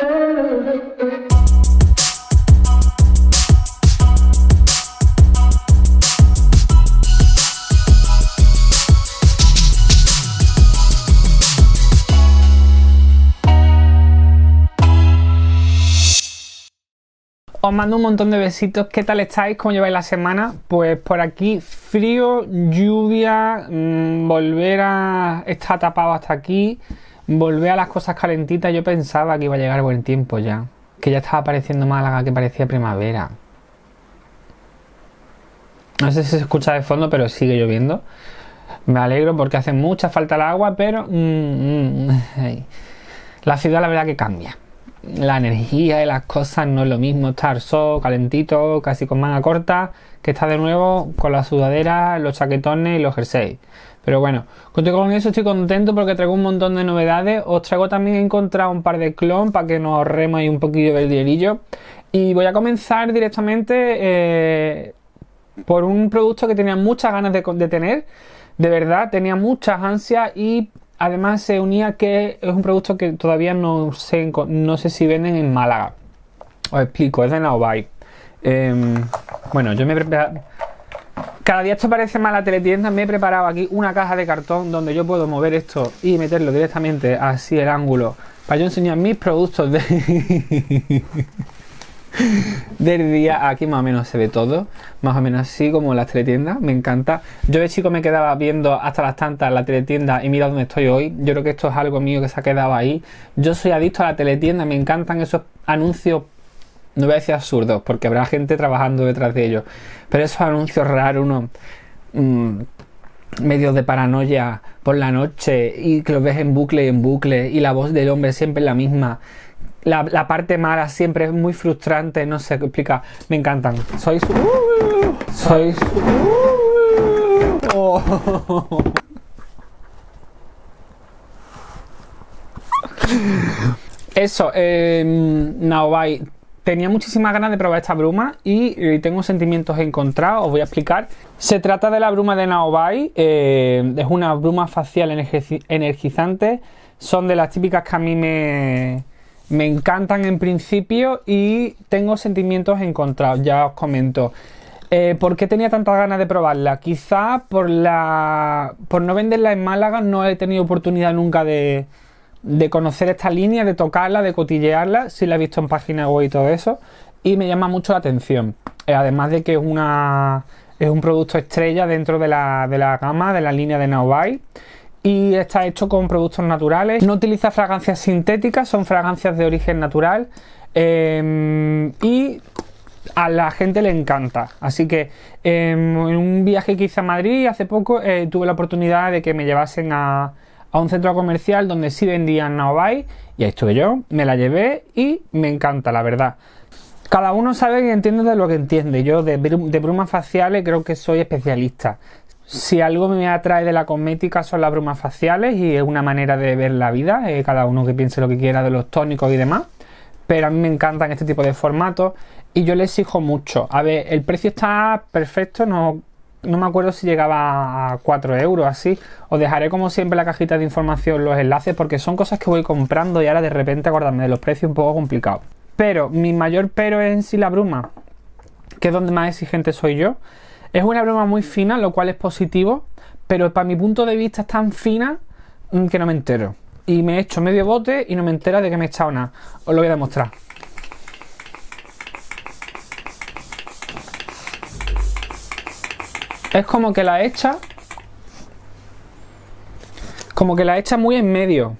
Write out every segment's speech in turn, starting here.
Os mando un montón de besitos. ¿Qué tal estáis? ¿Cómo lleváis la semana? Pues por aquí frío, lluvia, mm, volver a estar tapado hasta aquí. Volvé a las cosas calentitas, yo pensaba que iba a llegar buen tiempo ya. Que ya estaba pareciendo Málaga, que parecía primavera. No sé si se escucha de fondo, pero sigue lloviendo. Me alegro porque hace mucha falta el agua, pero mm, mm, mm, la ciudad la verdad que cambia. La energía y las cosas no es lo mismo estar sol, calentito, casi con manga corta, que está de nuevo con la sudadera, los chaquetones y los jerseys. Pero bueno, contigo con eso estoy contento porque traigo un montón de novedades. Os traigo también he encontrado un par de clones para que nos ahorremos ahí un poquillo del dinerillo. Y voy a comenzar directamente eh, por un producto que tenía muchas ganas de, tener. De verdad, tenía muchas ansias y además se unía que es un producto que todavía no sé, no sé si venden en Málaga. Os explico, es de Naobai. Em, bueno, yo me, he preparado... Cada día esto parece más la teletienda. Me he preparado aquí una caja de cartón donde yo puedo mover esto y meterlo directamente así el ángulo. Para yo enseñar mis productos de... del día. Aquí más o menos se ve todo. Más o menos así como las teletiendas. Me encanta. Yo de chico me quedaba viendo hasta las tantas la teletienda y mira dónde estoy hoy. Yo creo que esto es algo mío que se ha quedado ahí. Yo soy adicto a la teletienda. Me encantan esos anuncios no voy a decir absurdos, porque habrá gente trabajando detrás de ellos, pero esos anuncios raros, unos mm, medios de paranoia por la noche y que los ves en bucle y en bucle y la voz del hombre siempre es la misma. La, parte mala siempre es muy frustrante, no sé qué explica. Me encantan. Sois. sois. Eso, eh, Naobai, Tenía muchísimas ganas de probar esta bruma y eh, tengo sentimientos encontrados, os voy a explicar. Se trata de la bruma de Naobai, eh, es una bruma facial energizante, son de las típicas que a mí me, encantan en principio y tengo sentimientos encontrados, ya os comento. Eh, ¿Por qué tenía tantas ganas de probarla? Quizá por la. por no venderla en Málaga no he tenido oportunidad nunca de, de conocer esta línea, de tocarla, de cotillearla, si la he visto en página web y todo eso, y me llama mucho la atención. Eh, además de que es una es un producto estrella dentro de la, de la gama, de la línea de Naobai. Y está hecho con productos naturales. No utiliza fragancias sintéticas, son fragancias de origen natural. Em, y a la gente le encanta. Así que em, en un viaje que hice a Madrid hace poco eh, tuve la oportunidad de que me llevasen a, a un centro comercial donde sí vendían Naobai y ahí estuve yo, me la llevé y me encanta, la verdad. Cada uno sabe y entiende de lo que entiende. Yo de, brumas faciales creo que soy especialista. Si algo me atrae de la cosmética son las brumas faciales y es una manera de ver la vida, eh, cada uno que piense lo que quiera de los tónicos y demás. Pero a mí me encantan este tipo de formatos y yo les exijo mucho. A ver, el precio está perfecto, no no me acuerdo si llegaba a 4 euros así. Os dejaré como siempre la cajita de información los enlaces porque son cosas que voy comprando y ahora de repente acordarme de los precios un poco complicado. Pero mi mayor pero es en sí la bruma, que es donde más exigente soy yo. Es una bruma muy fina, lo cual es positivo, pero para mi punto de vista es tan fina mm, que no me entero. Y me he hecho medio bote y no me entero de que me he echado nada. Os lo voy a demostrar. Es como que la echa. Como que la echa muy en medio.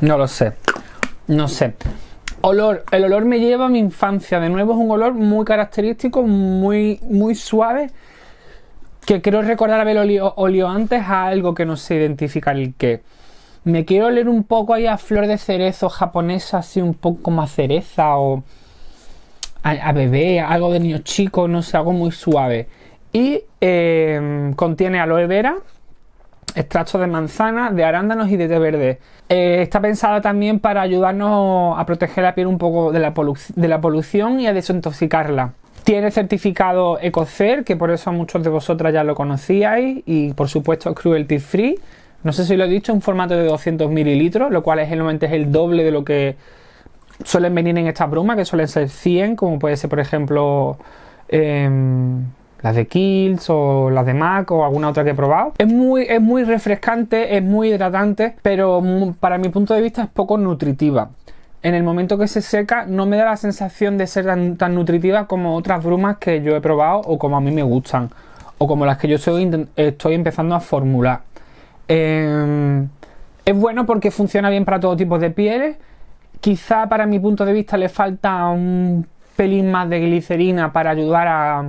No lo sé. No sé. Olor. El olor me lleva a mi infancia. De nuevo es un olor muy característico, muy, muy suave. Que quiero recordar haber olido, antes a algo que no sé identificar el qué. Me quiero oler un poco ahí a flor de cerezo japonesa, así un poco como a cereza o a, bebé, algo de niño chico, no sé, algo muy suave. Y eh, contiene aloe vera, extractos de manzana, de arándanos y de té verde. Eh, está pensada también para ayudarnos a proteger la piel un poco de la, polución y a desintoxicarla. Tiene certificado EcoCer, que por eso muchos de vosotras ya lo conocíais, y por supuesto cruelty free. No sé si lo he dicho, un formato de 200 mililitros, lo cual es el, es el doble de lo que suelen venir en estas brumas, que suelen ser 100, como puede ser, por ejemplo, em, las de Kills o las de Mac o alguna otra que he probado. Es muy, es muy refrescante, es muy hidratante, pero para mi punto de vista es poco nutritiva. En el momento que se seca no me da la sensación de ser tan, nutritiva como otras brumas que yo he probado o como a mí me gustan o como las que yo estoy empezando a formular. Em, es bueno porque funciona bien para todo tipo de pieles Quizá para mi punto de vista le falta un pelín más de glicerina para ayudar a,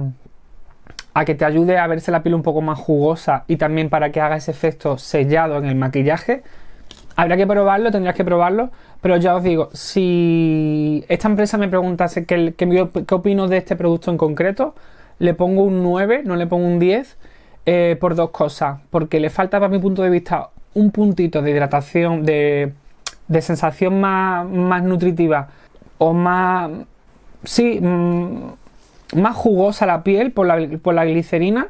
que te ayude a verse la piel un poco más jugosa y también para que haga ese efecto sellado en el maquillaje. Habrá que probarlo, tendrías que probarlo, pero ya os digo, si esta empresa me preguntase qué, opino de este producto en concreto, le pongo un 9, no le pongo un 10, eh, por dos cosas, porque le falta para mi punto de vista un puntito de hidratación, de de sensación más, nutritiva o más, sí, mm, más jugosa la piel por la, glicerina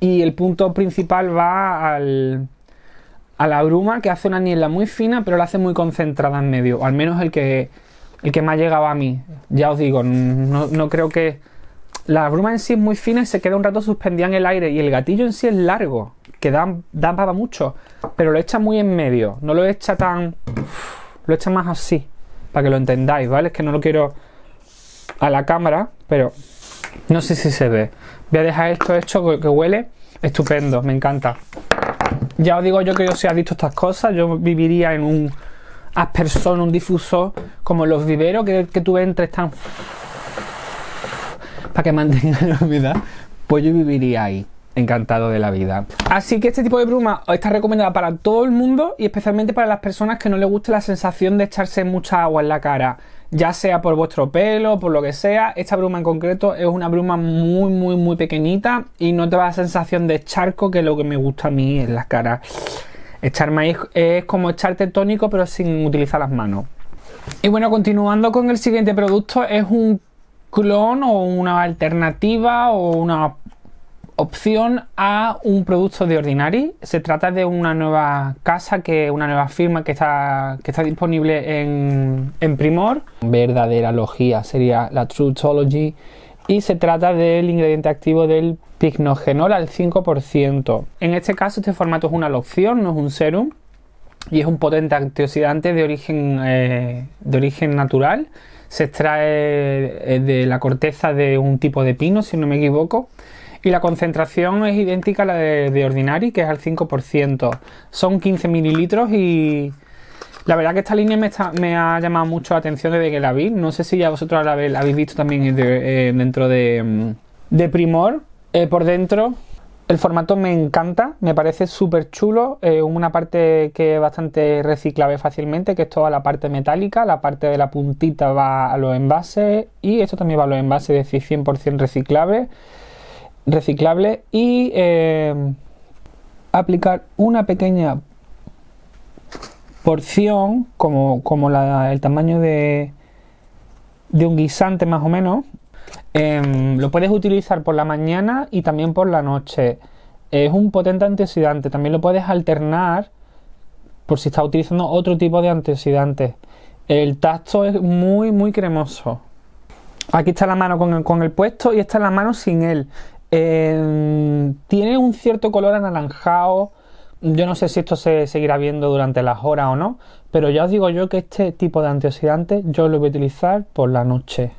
y el punto principal va al, a la bruma que hace una niebla muy fina pero la hace muy concentrada en medio, al menos el que, el que me ha a mí. Ya os digo, no, creo que... La bruma en sí es muy fina y se queda un rato suspendida en el aire y el gatillo en sí es largo, que da, mucho, pero lo echa muy en medio, no lo echa tan lo he más así, para que lo entendáis, ¿vale? Es que no lo quiero a la cámara, pero no sé si se ve. Voy a dejar esto hecho que huele estupendo, me encanta. Ya os digo yo que yo si ha visto estas cosas, yo viviría en un aspersor, un difusor, como los viveros que, que tú entres están. para que mantenga la humedad, pues yo viviría ahí encantado de la vida. Así que este tipo de bruma está recomendada para todo el mundo y especialmente para las personas que no les gusta la sensación de echarse mucha agua en la cara. Ya sea por vuestro pelo, por lo que sea, esta bruma en concreto es una bruma muy, muy, muy pequeñita y no te da la sensación de charco que es lo que me gusta a mí en las caras. Echar maíz es como echarte tónico pero sin utilizar las manos. Y bueno, continuando con el siguiente producto, es un clon o una alternativa o una opción a un producto de Ordinary. Se trata de una nueva casa, que, una nueva firma que está, que está disponible en, Primor. Verdadera logía sería la Truthology. Y se trata del ingrediente activo del pignogenol al 5%. En este caso, este formato es una loción, no es un serum. Y es un potente antioxidante de origen, eh, de origen natural se extrae eh, de la corteza de un tipo de pino, si no me equivoco, y la concentración es idéntica a la de, de Ordinary, que es al 5%. Son 15 mililitros y... La verdad que esta línea me, ha llamado mucho la atención desde que la vi. No sé si ya vosotros la, habéis visto también eh, eh, dentro de, mm, Primor. Eh, por dentro, el formato me encanta, me parece súper chulo. una parte que es bastante reciclable fácilmente, que es toda la parte metálica. La parte de la puntita va a los envases y esto también va a los envases, es decir, 100% reciclable reciclable y eh, aplicar una pequeña porción como, el tamaño de, de un guisante más o menos em, lo puedes utilizar por la mañana y también por la noche es un potente antioxidante también lo puedes alternar por si estás utilizando otro tipo de antioxidantes el tacto es muy muy cremoso aquí está la mano con el, con el puesto y está la mano sin él Em, tiene un cierto color anaranjado. Yo no sé si esto se seguirá viendo durante las horas o no, pero ya os digo yo que este tipo de antioxidante yo lo voy a utilizar por la noche.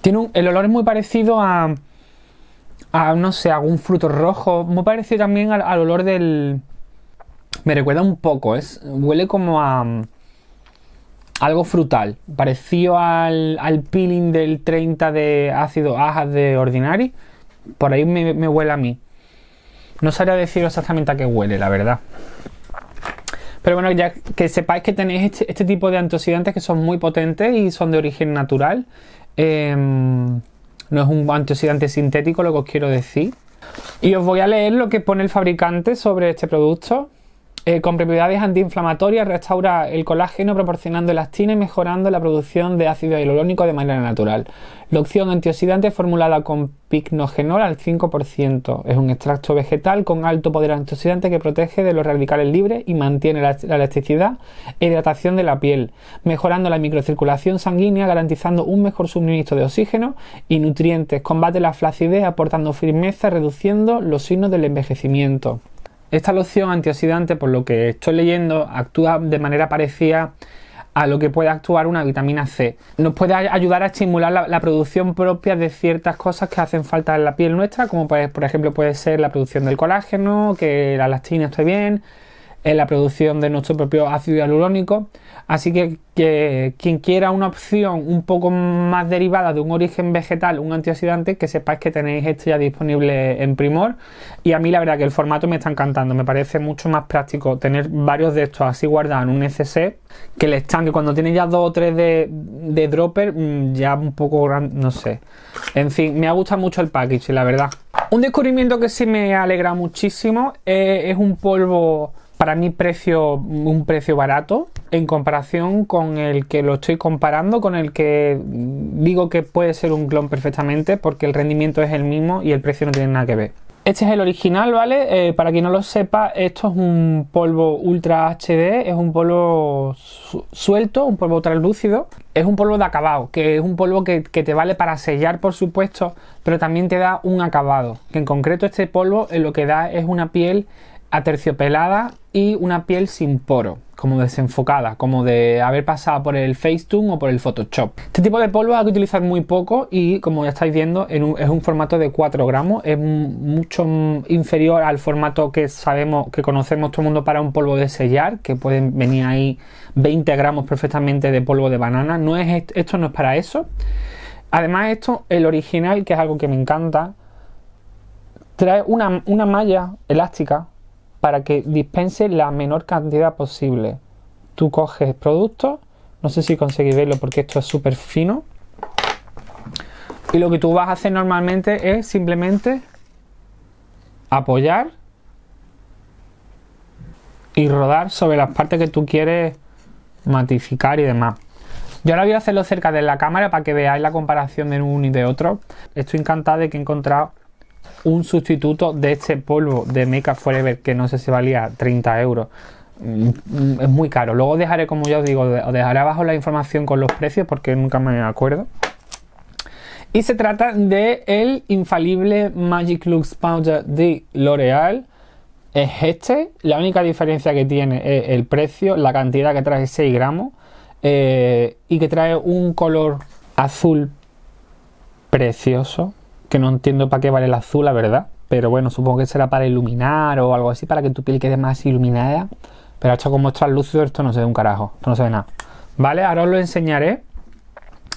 Tiene el olor es muy parecido a, a, no sé, algún fruto rojo, muy parecido también al, olor del... Me recuerda un poco, es, huele como a mm, algo frutal, parecido al, al peeling del 30 de ácido ajas de Ordinary por ahí me, huele a mí. No sabría decir exactamente a qué huele, la verdad. Pero bueno, ya que sepáis que tenéis este, este tipo de antioxidantes que son muy potentes y son de origen natural. Em, no es un antioxidante sintético lo que os quiero decir. Y os voy a leer lo que pone el fabricante sobre este producto. Eh, con propiedades antiinflamatorias, restaura el colágeno proporcionando elastina y mejorando la producción de ácido hialurónico de manera natural. La opción antioxidante formulada con pignogenol al 5%. Es un extracto vegetal con alto poder antioxidante que protege de los radicales libres y mantiene la, elasticidad e hidratación de la piel, mejorando la microcirculación sanguínea, garantizando un mejor suministro de oxígeno y nutrientes. Combate la flacidez aportando firmeza, reduciendo los signos del envejecimiento. Esta loción antioxidante, por lo que estoy leyendo, actúa de manera parecida a lo que puede actuar una vitamina C. Nos puede ayudar a estimular la, producción propia de ciertas cosas que hacen falta en la piel nuestra, como pues, por ejemplo puede ser la producción del colágeno, que la elastina esté bien, en la producción de nuestro propio ácido hialurónico. Así que, quien quiera una opción un poco más derivada de un origen vegetal, un antioxidante, que sepáis que tenéis esto ya disponible en Primor. Y a mí la verdad que el formato me está encantando, me parece mucho más práctico tener varios de estos así guardados en un ECC que el estanque. Cuando tienes ya dos o tres de, dropper, mm, ya un poco grande, no sé. En fin, me ha gustado mucho el package, la verdad. Un descubrimiento que sí me alegra muchísimo eh, es un polvo para mí precio, un precio barato en comparación con el que lo estoy comparando, con el que digo que puede ser un clon perfectamente porque el rendimiento es el mismo y el precio no tiene nada que ver. Este es el original, ¿vale? Eh, para quien no lo sepa, esto es un polvo ultra HD, es un polvo suelto, un polvo translúcido, es un polvo de acabado, que es un polvo que, te vale para sellar, por supuesto, pero también te da un acabado, que en concreto este polvo lo que da es una piel aterciopelada y una piel sin poro, como desenfocada, como de haber pasado por el Facetune o por el Photoshop. Este tipo de polvo hay que utilizar muy poco y como ya estáis viendo es un formato de 4 gramos, es mucho inferior al formato que sabemos, que conocemos todo el mundo para un polvo de sellar, que pueden venir ahí 20 gramos perfectamente de polvo de banana, no es, esto no es para eso. Además esto, el original, que es algo que me encanta, trae una malla elástica para que dispense la menor cantidad posible. Tú coges producto no sé si conseguís verlo porque esto es súper fino. Y lo que tú vas a hacer normalmente es simplemente apoyar y rodar sobre las partes que tú quieres matificar y demás. Yo ahora voy a hacerlo cerca de la cámara para que veáis la comparación de uno y de otro. Estoy encantada de que he encontrado un sustituto de este polvo de Mecha Forever que no sé si valía 30 euros. Mm, es muy caro. Luego dejaré, como ya os digo, os dejaré abajo la información con los precios porque nunca me acuerdo. Y se trata de el infalible Magic Lux Powder de L'Oreal. Es este. La única diferencia que tiene es el precio, la cantidad que trae 6 gramos eh, y que trae un color azul precioso que no entiendo para qué vale el azul, la verdad. Pero bueno, supongo que será para iluminar o algo así, para que tu piel quede más iluminada. Pero ha hecho como extra lúcido esto no se ve un carajo, esto no se ve nada. Vale, ahora os lo enseñaré.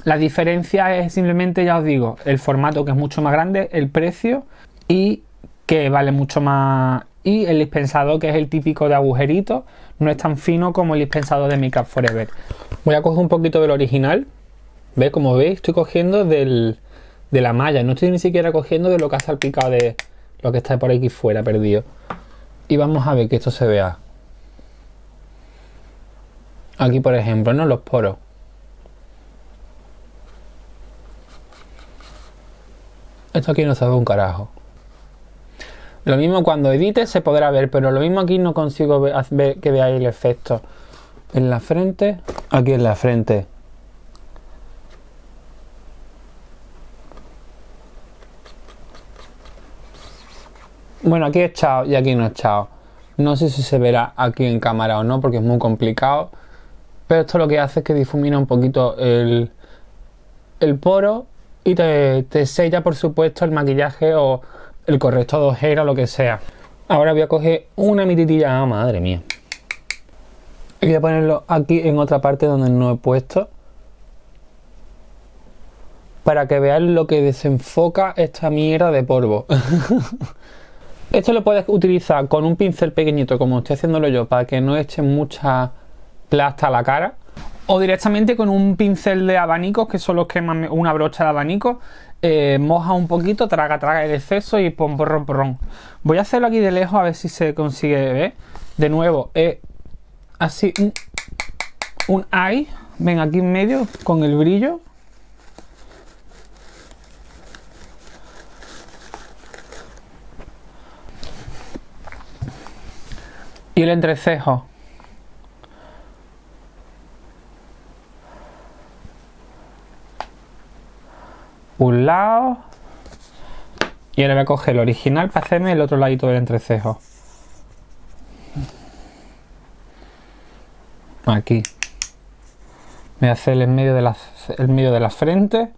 La diferencia es simplemente, ya os digo, el formato que es mucho más grande, el precio y que vale mucho más. Y el dispensador que es el típico de agujerito, no es tan fino como el dispensador de Makeup Forever. Voy a coger un poquito del original. ve Como veis, estoy cogiendo del, de la malla. No estoy ni siquiera cogiendo de lo que ha salpicado de lo que está por aquí fuera perdido. Y vamos a ver que esto se vea. Aquí, por ejemplo, ¿no? Los poros. Esto aquí no se ve un carajo. Lo mismo cuando edite se podrá ver, pero lo mismo aquí no consigo ver, que veáis el efecto. En la frente, aquí en la frente. Bueno, aquí es chao y aquí no es chao. No sé si se verá aquí en cámara o no, porque es muy complicado. Pero esto lo que hace es que difumina un poquito el, el poro y te, te sella, por supuesto, el maquillaje o el correcto de ojera o lo que sea. Ahora voy a coger una mititilla, ah, madre mía. Y voy a ponerlo aquí en otra parte donde no he puesto. Para que veáis lo que desenfoca esta mierda de polvo. Esto lo puedes utilizar con un pincel pequeñito, como estoy haciéndolo yo, para que no eche mucha plasta a la cara. O directamente con un pincel de abanicos, que son los que una brocha de abanico, eh, moja un poquito, traga, traga el exceso y pon porrón, porrón. Voy a hacerlo aquí de lejos a ver si se consigue ver. ¿eh? De nuevo, eh, así un, un eye, ven aquí en medio con el brillo. y el entrecejo. Un lado. Y ahora voy a coger el original para hacerme el otro ladito del entrecejo. Aquí. Voy a hacer el medio de la, el medio de la frente.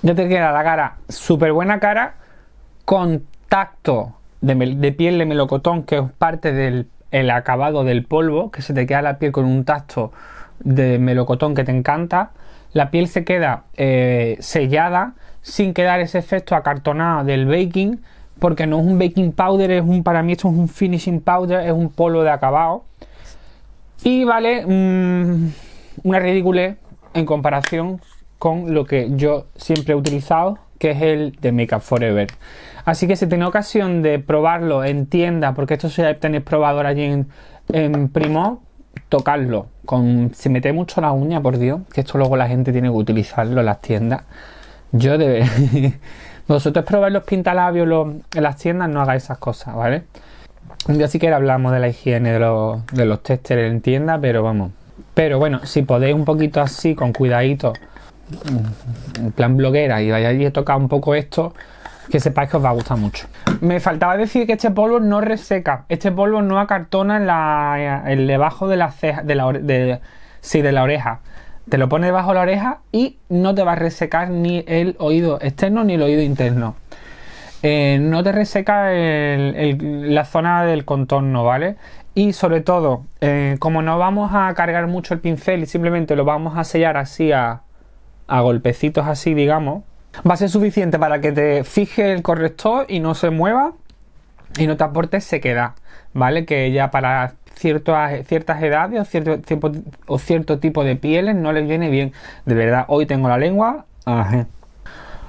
Ya te queda la cara, súper buena cara, Contacto de, piel de melocotón, que es parte del el acabado del polvo, que se te queda la piel con un tacto de melocotón que te encanta. La piel se queda eh, sellada sin quedar ese efecto acartonado del baking, porque no es un baking powder, es un para mí esto es un finishing powder, es un polvo de acabado. Y vale mm, una ridícula en comparación con lo que yo siempre he utilizado, que es el de Makeup Forever. Así que si tenéis ocasión de probarlo en tienda, porque esto si tenéis probador allí en, en Primo, tocarlo. Con, metéis mucho la uña, por Dios, que esto luego la gente tiene que utilizarlo en las tiendas. Yo de Vosotros probar los pintalabios en las tiendas, no hagáis esas cosas, ¿vale? Yo siquiera hablamos de la higiene de los, testers en tienda, pero vamos. Pero bueno, si podéis un poquito así, con cuidadito, en plan bloguera, y vayáis a tocar un poco esto, que sepáis que os va a gustar mucho. Me faltaba decir que este polvo no reseca, este polvo no acartona eh, el debajo de la ceja, de sí, de la oreja. Te lo pone debajo de la oreja y no te va a resecar ni el oído externo ni el oído interno. Eh, no te reseca la zona del contorno, ¿vale? Y sobre todo, eh, como no vamos a cargar mucho el pincel y simplemente lo vamos a sellar así a golpecitos así, digamos, va a ser suficiente para que te fije el corrector y no se mueva y no te aporte sequedad, ¿vale? Que ya para ciertas, ciertas edades o cierto, tipo, o cierto tipo de pieles no les viene bien. De verdad, hoy tengo la lengua...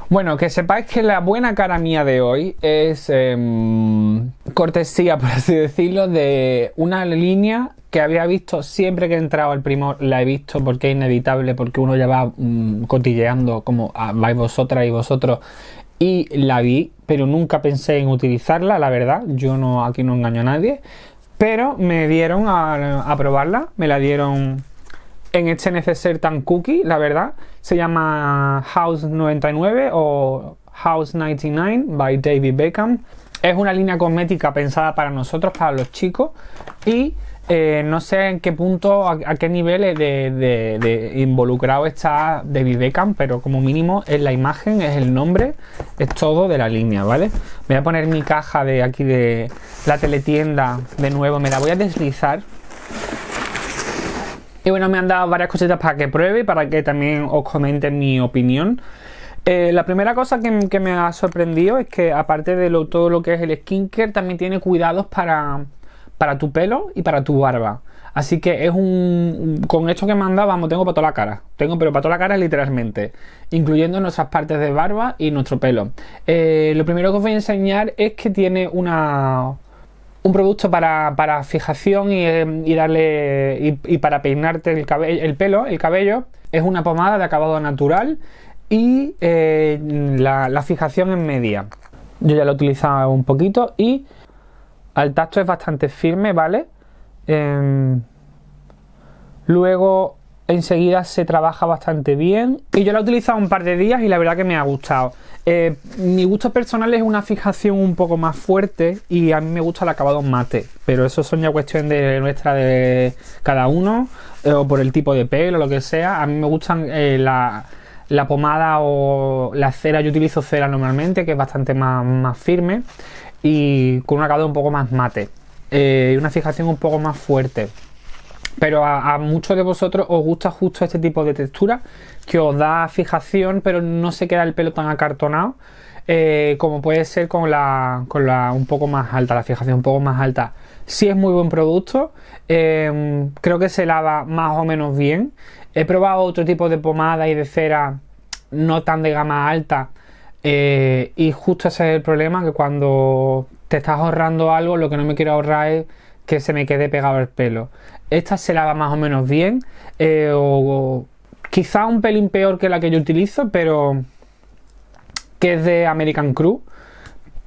Bueno, que sepáis que la buena cara mía de hoy es em, cortesía, por así decirlo, de una línea que había visto siempre que he entrado al primor, la he visto porque es inevitable, porque uno ya va mm, cotilleando como ah, vais vosotras y vosotros y la vi, pero nunca pensé en utilizarla, la verdad. Yo no aquí no engaño a nadie, pero me dieron a probarla, me la dieron en este neceser tan cookie, la verdad. Se llama House 99 o House 99 by David Beckham. Es una línea cosmética pensada para nosotros, para los chicos. Y eh, no sé en qué punto, a, qué nivel de, de, involucrado está David Beckham, pero como mínimo es la imagen, es el nombre, es todo de la línea, ¿vale? Voy a poner mi caja de aquí de la teletienda de nuevo, me la voy a deslizar y bueno, me han dado varias cositas para que pruebe y para que también os comente mi opinión. Eh, la primera cosa que, me ha sorprendido es que aparte de todo lo que es el skincare, también tiene cuidados para, para tu pelo y para tu barba. Así que es un. Con esto que me han dado, vamos, tengo para toda la cara. Tengo, pero para toda la cara literalmente. Incluyendo nuestras partes de barba y nuestro pelo. Eh, lo primero que os voy a enseñar es que tiene una un producto para, fijación y, eh, darle y, para peinarte el, cabello, el pelo, el cabello. Es una pomada de acabado natural y eh, la, fijación en media. Yo ya lo he utilizado un poquito y al tacto es bastante firme, ¿vale? Em, luego enseguida se trabaja bastante bien y yo la he utilizado un par de días y la verdad que me ha gustado. Eh, mi gusto personal es una fijación un poco más fuerte y a mí me gusta el acabado mate, pero eso son ya cuestión de nuestra de cada uno eh, o por el tipo de pelo o lo que sea. A mí me gustan eh, la, pomada o la cera, yo utilizo cera normalmente, que es bastante más, más firme y con un acabado un poco más mate y una fijación un poco más fuerte. Pero a, muchos de vosotros os gusta justo este tipo de textura que os da fijación, pero no se queda el pelo tan acartonado eh, como puede ser con la, un poco más alta, la fijación un poco más alta. si es muy buen producto, em, creo que se lava más o menos bien. He probado otro tipo de pomada y de cera no tan de gama alta. Eh, y justo ese es el problema, que cuando te estás ahorrando algo, lo que no me quiero ahorrar es que se me quede pegado el pelo. Esta se lava más o menos bien, eh, o, quizá un pelín peor que la que yo utilizo, pero que es de American Crew.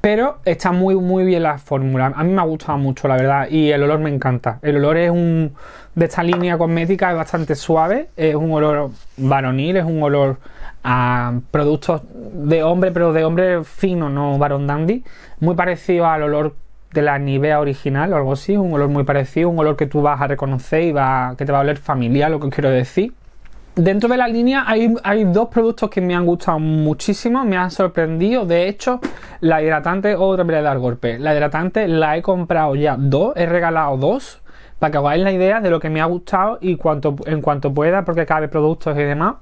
Pero está muy, muy bien la fórmula. A mí me ha gustado mucho, la verdad. Y el olor me encanta. El olor es un. de esta línea cosmética es bastante suave. Es un olor varonil, es un olor a productos de hombre, pero de hombre fino, no varón dandy. Muy parecido al olor de la Nivea original o algo así, un olor muy parecido, un olor que tú vas a reconocer y va, que te va a oler familiar, lo que quiero decir. Dentro de la línea hay, dos productos que me han gustado muchísimo, me han sorprendido. De hecho, la hidratante, otra vez dar golpe. La hidratante la he comprado ya dos, he regalado dos, para que hagáis la idea de lo que me ha gustado y en cuanto pueda, porque cabe productos y demás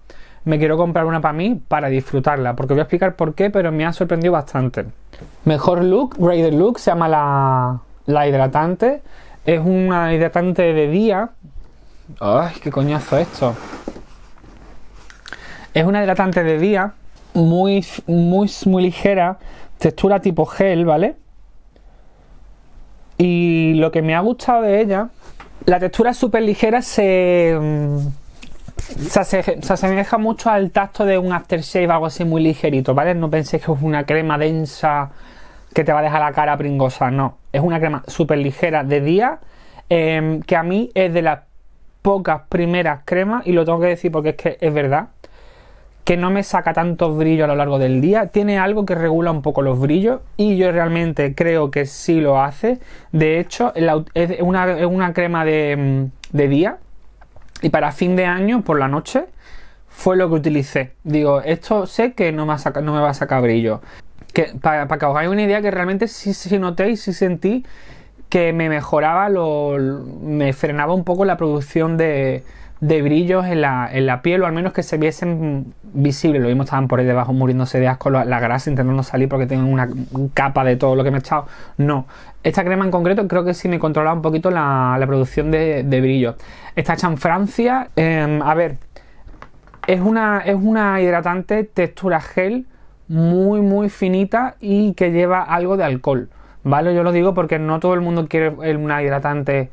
me quiero comprar una para mí para disfrutarla, porque voy a explicar por qué, pero me ha sorprendido bastante. Mejor look, Raider Look, se llama la, la hidratante. Es una hidratante de día. ¡Ay, qué coñazo esto! Es una hidratante de día, muy, muy, muy ligera, textura tipo gel, ¿vale? Y lo que me ha gustado de ella, la textura es súper ligera, se se, asemeja mucho al tacto de un aftershave, algo así muy ligerito, ¿vale? No penséis que es una crema densa que te va a dejar la cara pringosa, no. Es una crema súper ligera de día, em, que a mí es de las pocas primeras cremas, y lo tengo que decir porque es que es verdad, que no me saca tantos brillos a lo largo del día. Tiene algo que regula un poco los brillos y yo realmente creo que sí lo hace. De hecho, es una, crema de, em, de día y para fin de año, por la noche, fue lo que utilicé. Digo, esto sé que no me, va a sacar brillo. Que, para, que os hagáis una idea, que realmente sí, sí noté y sí sentí que me mejoraba, lo, me frenaba un poco la producción de, de brillos en la, en la, piel o al menos que se viesen visibles. Lo mismo estaban por ahí debajo muriéndose de asco, la, grasa intentando salir porque tengo una capa de todo lo que me he echado. No. Esta crema en concreto creo que sí me controlaba un poquito la, la producción de, brillos. Está hecha en Francia. Em, a ver, es una, es una hidratante textura gel muy muy finita y que lleva algo de alcohol. ¿Vale? Yo lo digo porque no todo el mundo quiere una hidratante.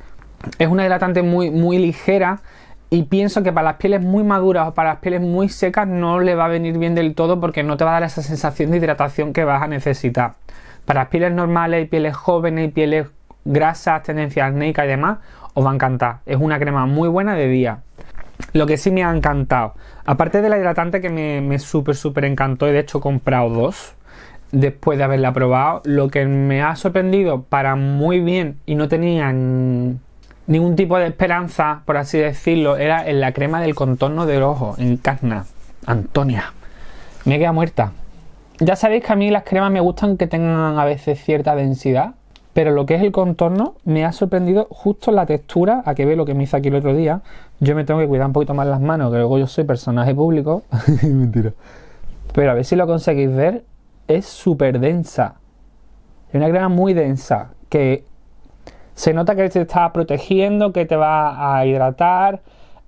Es una hidratante muy, muy ligera y pienso que para las pieles muy maduras o para las pieles muy secas no le va a venir bien del todo porque no te va a dar esa sensación de hidratación que vas a necesitar. Para las pieles normales y pieles jóvenes y pieles grasas, tendencia acnéica y demás, os va a encantar. Es una crema muy buena de día. Lo que sí me ha encantado, aparte de la hidratante que me, me súper, súper encantó y de hecho he comprado dos después de haberla probado, lo que me ha sorprendido para muy bien y no tenían ningún tipo de esperanza, por así decirlo, era en la crema del contorno del ojo, en Casna. Antonia. Me queda muerta. Ya sabéis que a mí las cremas me gustan que tengan a veces cierta densidad, pero lo que es el contorno me ha sorprendido justo la textura, a que ve lo que me hice aquí el otro día. Yo me tengo que cuidar un poquito más las manos, que luego yo soy personaje público. Mentira. Pero a ver si lo conseguís ver, es súper densa. Es una crema muy densa, que se nota que te está protegiendo, que te va a hidratar,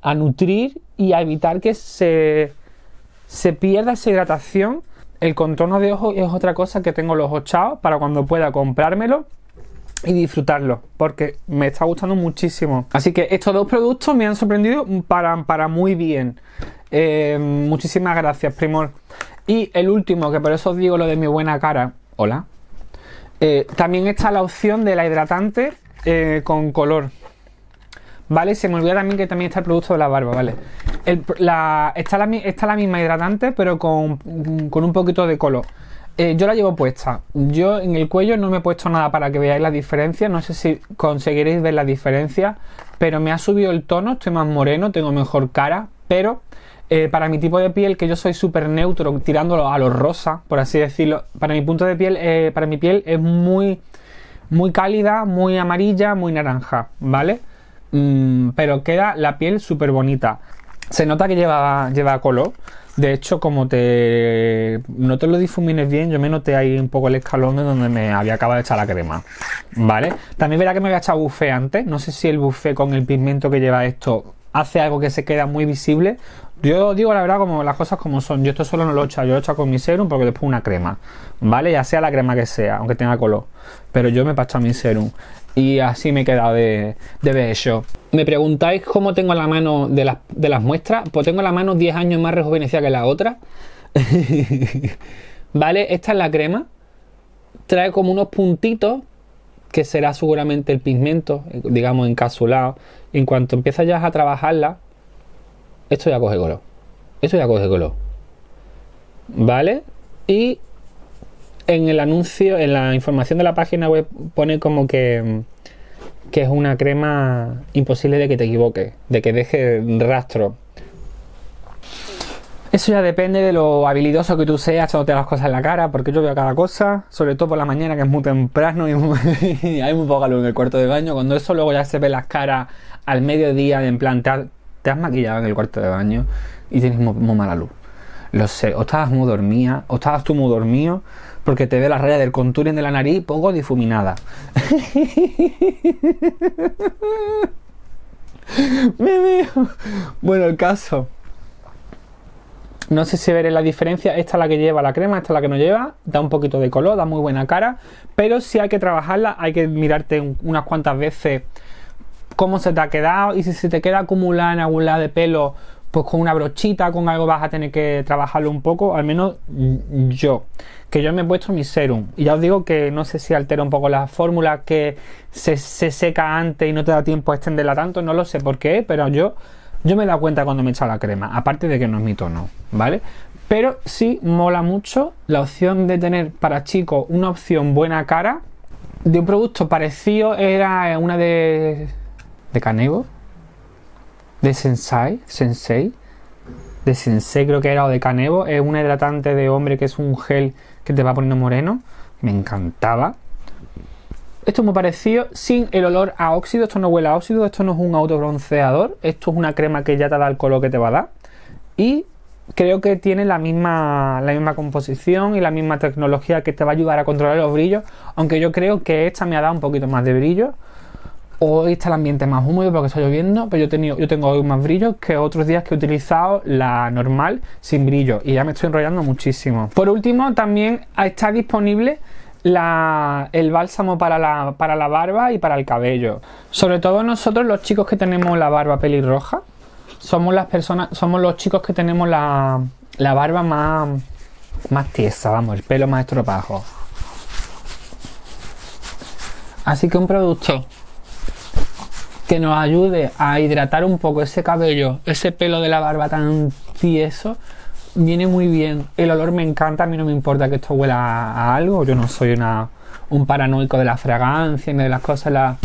a nutrir y a evitar que se, pierda esa hidratación. El contorno de ojo es otra cosa que tengo los ochados para cuando pueda comprármelo y disfrutarlo porque me está gustando muchísimo. Así que estos dos productos me han sorprendido para, para muy bien. Eh, muchísimas gracias, Primor. Y el último, que por eso os digo lo de mi buena cara. Hola. Eh, también está la opción de la hidratante eh, con color. ¿Vale? Se me olvida también que también está el producto de la barba, ¿vale? está, la, misma hidratante, pero con, un poquito de color. Eh, yo la llevo puesta. Yo en el cuello no me he puesto nada para que veáis la diferencia. No sé si conseguiréis ver la diferencia. Pero me ha subido el tono, estoy más moreno, tengo mejor cara. Pero eh, para mi tipo de piel, que yo soy súper neutro, tirándolo a los rosa, por así decirlo, para mi punto de piel, para mi piel es muy muy cálida, muy amarilla, muy naranja, ¿vale? Mm, pero queda la piel súper bonita. Se nota que lleva, lleva color. De hecho, como te no te lo difumines bien, yo me noté ahí un poco el escalón de donde me había acabado de echar la crema. ¿Vale? También verá que me había echado buffet antes. No sé si el buffet con el pigmento que lleva esto hace algo que se queda muy visible yo digo la verdad como las cosas como son. Yo esto solo no lo echo yo lo echo con mi serum porque después una crema, ¿vale? Ya sea la crema que sea, aunque tenga color. Pero yo me he mi serum y así me he quedado de, bello. Me preguntáis cómo tengo la mano de las, de las muestras. Pues tengo la mano 10 años más rejuvenecida que la otra. ¿Vale? Esta es la crema. Trae como unos puntitos que será seguramente el pigmento, eh, digamos encasulado. En cuanto empieza ya a trabajarla, esto ya coge color. Esto ya coge color. ¿Vale? Y en el anuncio, en la información de la página web pone como que, que es una crema imposible de que te equivoques, de que deje rastro. Eso ya depende de lo habilidoso que tú seas te las cosas en la cara, porque yo veo cada cosa, sobre todo por la mañana que es muy temprano y, hay muy poca luz en el cuarto de baño. Cuando eso luego ya se ve las caras al mediodía, de plan, te has maquillado en el cuarto de baño y tienes muy, mala luz. Lo sé, o estabas muy dormida, o estabas tú muy dormido, porque te ve la raya del contouring de la nariz poco difuminada. Me veo. Bueno, el caso. No sé si veré la diferencia. Esta es la que lleva la crema, esta es la que no lleva. Da un poquito de color, da muy buena cara. Pero si hay que trabajarla, hay que mirarte unas cuantas veces cómo se te ha quedado y si se te queda acumulada en algún lado de pelo, pues con una brochita, con algo vas a tener que trabajarlo un poco, al menos yo, que yo me he puesto mi serum. Y ya os digo que no sé si altera un poco la fórmula, que se, seca antes y no te da tiempo a extenderla tanto, no lo sé por qué, pero yo, yo me he dado cuenta cuando me he echado la crema, aparte de que no es mi tono, ¿vale? Pero sí mola mucho la opción de tener para chicos una opción buena cara de un producto parecido, era una de de canevo? de Sensei, Sensei, de Sensei creo que era o de canevo. es un hidratante de hombre que es un gel que te va poniendo moreno, me encantaba. Esto es muy parecido, sin el olor a óxido, esto no huele a óxido, esto no es un autobronceador, esto es una crema que ya te da el color que te va a dar. Y creo que tiene la misma, la misma composición y la misma tecnología que te va a ayudar a controlar los brillos, aunque yo creo que esta me ha dado un poquito más de brillo, Hoy está el ambiente más húmedo porque está lloviendo, pero yo, yo tengo hoy más brillo que otros días que he utilizado la normal sin brillo y ya me estoy enrollando muchísimo. Por último, también está disponible el bálsamo para la, para la barba y para el cabello. Sobre todo nosotros los chicos que tenemos la barba pelirroja, somos las personas, somos los chicos que tenemos la, barba más, más tiesa, vamos, el pelo más estropajo. Así que un producto que nos ayude a hidratar un poco ese cabello, ese pelo de la barba tan tieso, viene muy bien. El olor me encanta, a mí no me importa que esto huela a, algo, yo no soy un paranoico de la fragancia ni de las cosas.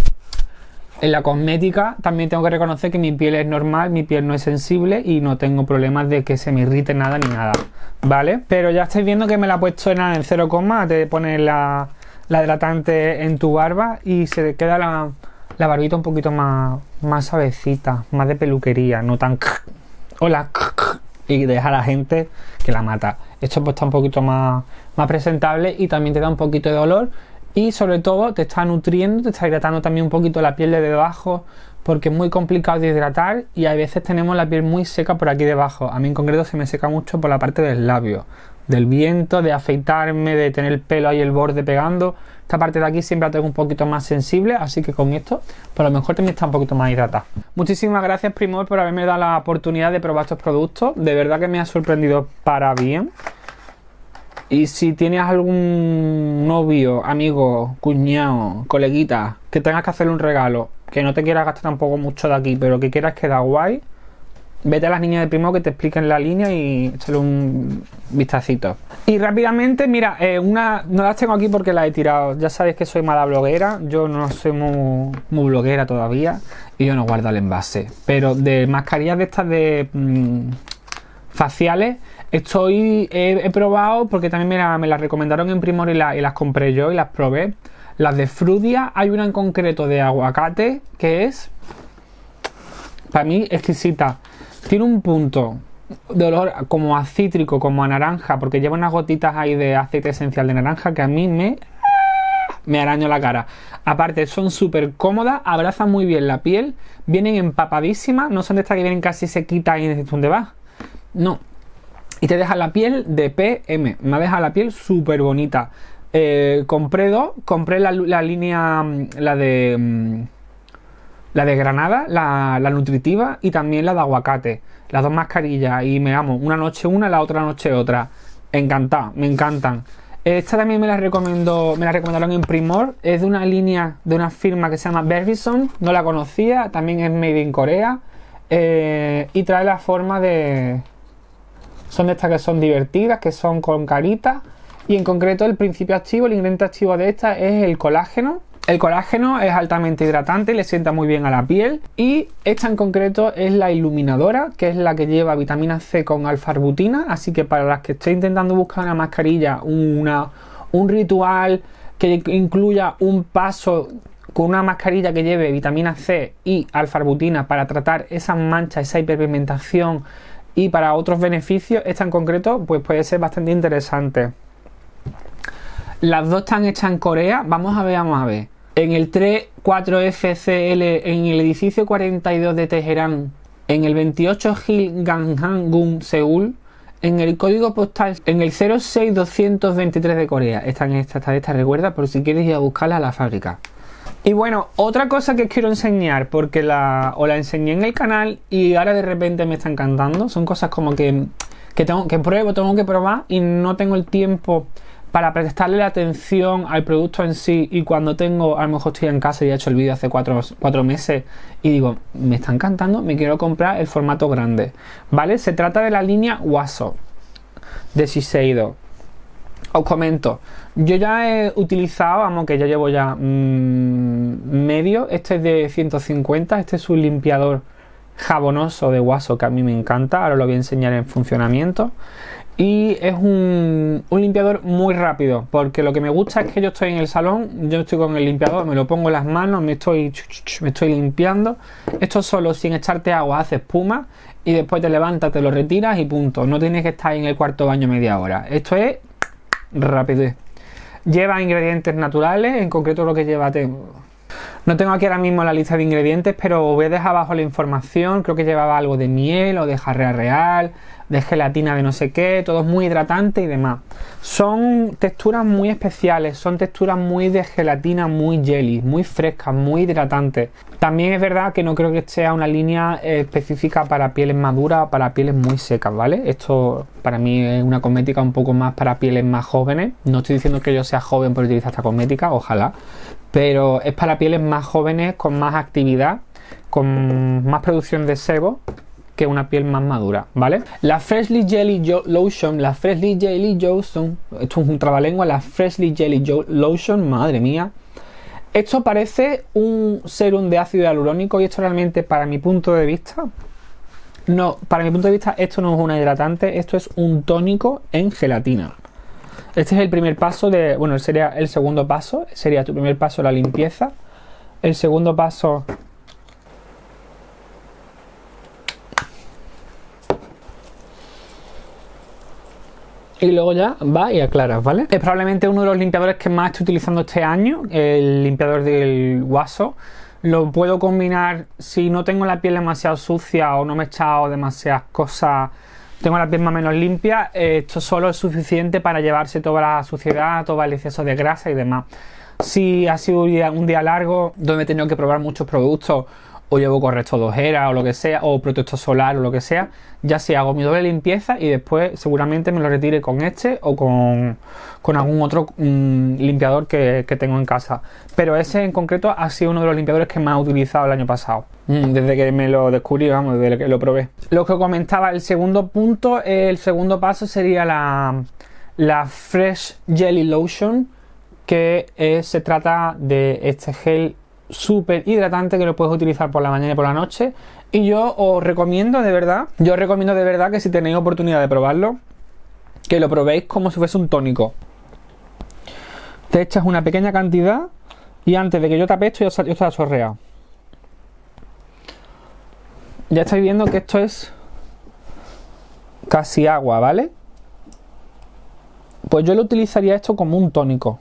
en la cosmética también tengo que reconocer que mi piel es normal, mi piel no es sensible y no tengo problemas de que se me irrite nada ni nada, ¿vale? Pero ya estáis viendo que me la he puesto en, cero 0, te pones la, la hidratante en tu barba y se queda la la barbita un poquito más, más suavecita, más de peluquería, no tan hola y deja a la gente que la mata. Esto pues está un poquito más, más presentable y también te da un poquito de olor y sobre todo te está nutriendo, te está hidratando también un poquito la piel de debajo porque es muy complicado de hidratar y a veces tenemos la piel muy seca por aquí debajo. A mí en concreto se me seca mucho por la parte del labio, del viento, de afeitarme, de tener el pelo ahí el borde pegando esta parte de aquí siempre la tengo un poquito más sensible, así que con esto, por lo mejor también está un poquito más hidratada. Muchísimas gracias, Primor, por haberme dado la oportunidad de probar estos productos. De verdad que me ha sorprendido para bien. Y si tienes algún novio, amigo, cuñado, coleguita, que tengas que hacerle un regalo, que no te quieras gastar tampoco mucho de aquí, pero que quieras que da guay, vete a las niñas de primo que te expliquen la línea y échale un vistacito. Y rápidamente, mira, eh, una no las tengo aquí porque las he tirado. Ya sabéis que soy mala bloguera, yo no soy muy, bloguera todavía y yo no guardo el envase. Pero de mascarillas de estas de mm, faciales, estoy he, probado porque también me, las recomendaron en Primor y, y las compré yo y las probé. Las de Frudia, hay una en concreto de aguacate que es para mí exquisita tiene un punto de olor como a cítrico, como a naranja, porque lleva unas gotitas ahí de aceite esencial de naranja que a mí me me araño la cara. Aparte, son súper cómodas, abrazan muy bien la piel, vienen empapadísimas, no son de estas que vienen casi sequitas y dices, ¿dónde vas? No. Y te deja la piel de PM, me deja la piel súper bonita. Eh, compré dos, compré la, línea, mm, la de mm, la de granada, la, nutritiva y también la de aguacate. Las dos mascarillas y me amo. Una noche una, la otra noche otra. Encantada, me encantan. Esta también me la, recomiendo, me la recomendaron en Primor. Es de una línea de una firma que se llama Berbison, No la conocía. También es made in Corea. Eh, y trae la forma de. Son de estas que son divertidas, que son con caritas. Y en concreto, el principio activo, el ingrediente activo de esta es el colágeno el colágeno es altamente hidratante, le sienta muy bien a la piel y esta en concreto es la iluminadora, que es la que lleva vitamina C con alfarbutina, así que para las que estén intentando buscar una mascarilla, una, un ritual que incluya un paso con una mascarilla que lleve vitamina C y alfarbutina para tratar esas manchas, esa hiperpigmentación y para otros beneficios, esta en concreto pues puede ser bastante interesante. Las dos están hechas en Corea, vamos a ver, vamos a ver en el 34FCL, en el edificio 42 de Teherán, en el 28 Gil Ganghangun, Seúl, en el código postal, en el 06223 de Corea. Están estas esta, esta, recuerda, por si quieres ir a buscarla a la fábrica. Y bueno, otra cosa que os quiero enseñar, porque la, la enseñé en el canal y ahora de repente me están encantando. son cosas como que, que, tengo, que pruebo, tengo que probar y no tengo el tiempo para prestarle la atención al producto en sí y cuando tengo, a lo mejor estoy en casa y he hecho el vídeo hace cuatro, meses y digo, me está encantando, me quiero comprar el formato grande, ¿vale? Se trata de la línea Waso de Shiseido. Os comento, yo ya he utilizado, vamos que ya llevo ya mm, medio, este es de 150, este es un limpiador jabonoso de Waso que a mí me encanta, ahora lo voy a enseñar en funcionamiento y es un, limpiador muy rápido, porque lo que me gusta es que yo estoy en el salón, yo estoy con el limpiador, me lo pongo en las manos, me estoy, me estoy limpiando. Esto solo sin echarte agua hace espuma y después te levantas, te lo retiras y punto. No tienes que estar en el cuarto baño media hora. Esto es rápido Lleva ingredientes naturales, en concreto lo que lleva... tengo No tengo aquí ahora mismo la lista de ingredientes, pero voy a dejar abajo la información. Creo que llevaba algo de miel o de jarrea real, de gelatina de no sé qué, todo es muy hidratante y demás. Son texturas muy especiales, son texturas muy de gelatina, muy jelly, muy frescas, muy hidratantes. También es verdad que no creo que sea una línea específica para pieles maduras, o para pieles muy secas, ¿vale? Esto para mí es una cosmética un poco más para pieles más jóvenes. No estoy diciendo que yo sea joven por utilizar esta cosmética, ojalá, pero es para pieles más jóvenes, con más actividad, con más producción de sebo que una piel más madura, ¿vale? La Freshly Jelly Lotion, la Freshly Jelly Lotion, esto es un trabalengua, la Freshly Jelly Lotion, madre mía. Esto parece un serum de ácido hialurónico y esto realmente para mi punto de vista no, para mi punto de vista esto no es un hidratante, esto es un tónico en gelatina. Este es el primer paso de, bueno, sería el segundo paso, sería tu primer paso la limpieza. El segundo paso y luego ya va y aclaras, ¿vale? Es probablemente uno de los limpiadores que más estoy utilizando este año, el limpiador del guaso. Lo puedo combinar si no tengo la piel demasiado sucia o no me he echado demasiadas cosas, tengo la piel más menos limpia, esto solo es suficiente para llevarse toda la suciedad, todo el exceso de grasa y demás. Si ha sido un día, un día largo donde he tenido que probar muchos productos o llevo correcto de ojera o lo que sea, o protector solar o lo que sea, ya si hago mi doble limpieza y después seguramente me lo retire con este o con, con algún otro mm, limpiador que, tengo en casa. Pero ese en concreto ha sido uno de los limpiadores que más he utilizado el año pasado, mm, desde que me lo descubrí, vamos, desde que lo probé. Lo que comentaba, el segundo punto, el segundo paso sería la, la Fresh Jelly Lotion, que eh, se trata de este gel súper hidratante que lo puedes utilizar por la mañana y por la noche. Y yo os recomiendo de verdad, yo os recomiendo de verdad que si tenéis oportunidad de probarlo, que lo probéis como si fuese un tónico. Te echas una pequeña cantidad y antes de que yo tape esto ya, estoy la sorrea. Ya estáis viendo que esto es casi agua, ¿vale? Pues yo lo utilizaría esto como un tónico.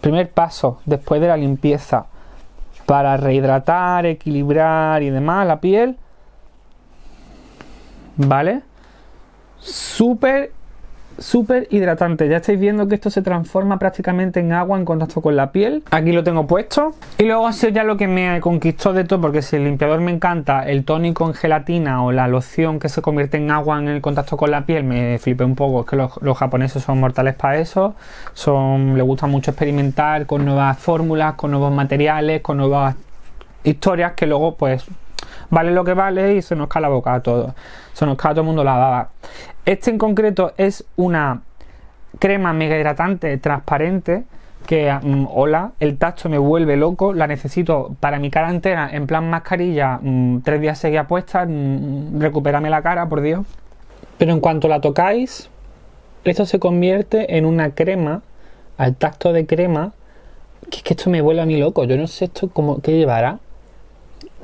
Primer paso, después de la limpieza, para rehidratar, equilibrar y demás la piel. ¿Vale? Súper súper hidratante. Ya estáis viendo que esto se transforma prácticamente en agua en contacto con la piel. Aquí lo tengo puesto. Y luego eso ya lo que me conquistó de todo, porque si el limpiador me encanta, el tónico en gelatina o la loción que se convierte en agua en el contacto con la piel, me flipé un poco. Es que los, japoneses son mortales para eso. Son, les gusta mucho experimentar con nuevas fórmulas, con nuevos materiales, con nuevas historias que luego pues vale lo que vale y se nos cae la boca a todos. Se nos cae todo el mundo la baba. Este en concreto es una crema mega hidratante transparente que, mm, hola, el tacto me vuelve loco, la necesito para mi cara entera, en plan mascarilla, mm, tres días seguidas puesta, mm, recupérame la cara, por Dios. Pero en cuanto la tocáis, esto se convierte en una crema, al tacto de crema, que es que esto me vuelve a mí loco, yo no sé esto como qué llevará,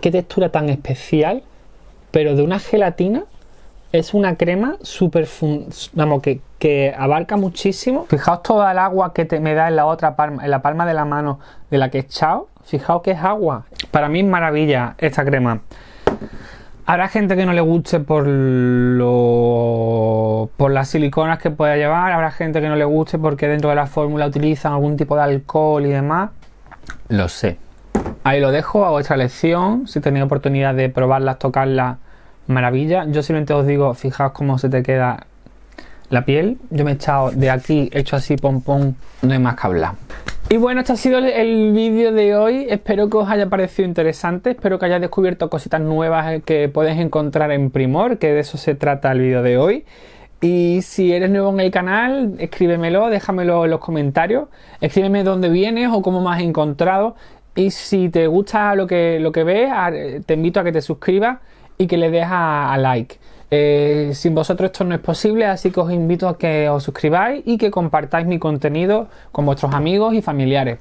qué textura tan especial, pero de una gelatina es una crema súper. Vamos, que, abarca muchísimo. Fijaos toda el agua que te, me da en la otra palma, en la palma de la mano de la que he echado. Fijaos que es agua. Para mí es maravilla esta crema. Habrá gente que no le guste por lo, por las siliconas que pueda llevar, habrá gente que no le guste porque dentro de la fórmula utilizan algún tipo de alcohol y demás. Lo sé. Ahí lo dejo a vuestra lección Si tenéis oportunidad de probarlas, tocarlas maravilla. Yo simplemente os digo, fijaos cómo se te queda la piel. Yo me he echado de aquí, hecho así, pom pom, no hay más que hablar. Y bueno, este ha sido el vídeo de hoy. Espero que os haya parecido interesante. Espero que hayáis descubierto cositas nuevas que puedes encontrar en Primor, que de eso se trata el vídeo de hoy. Y si eres nuevo en el canal, escríbemelo, déjamelo en los comentarios. Escríbeme dónde vienes o cómo me has encontrado. Y si te gusta lo que, lo que ves, te invito a que te suscribas y que le deja a, like. Eh, sin vosotros esto no es posible, así que os invito a que os suscribáis y que compartáis mi contenido con vuestros amigos y familiares.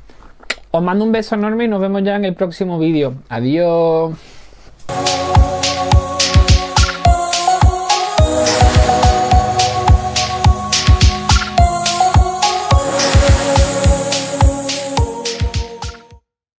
Os mando un beso enorme y nos vemos ya en el próximo vídeo. Adiós.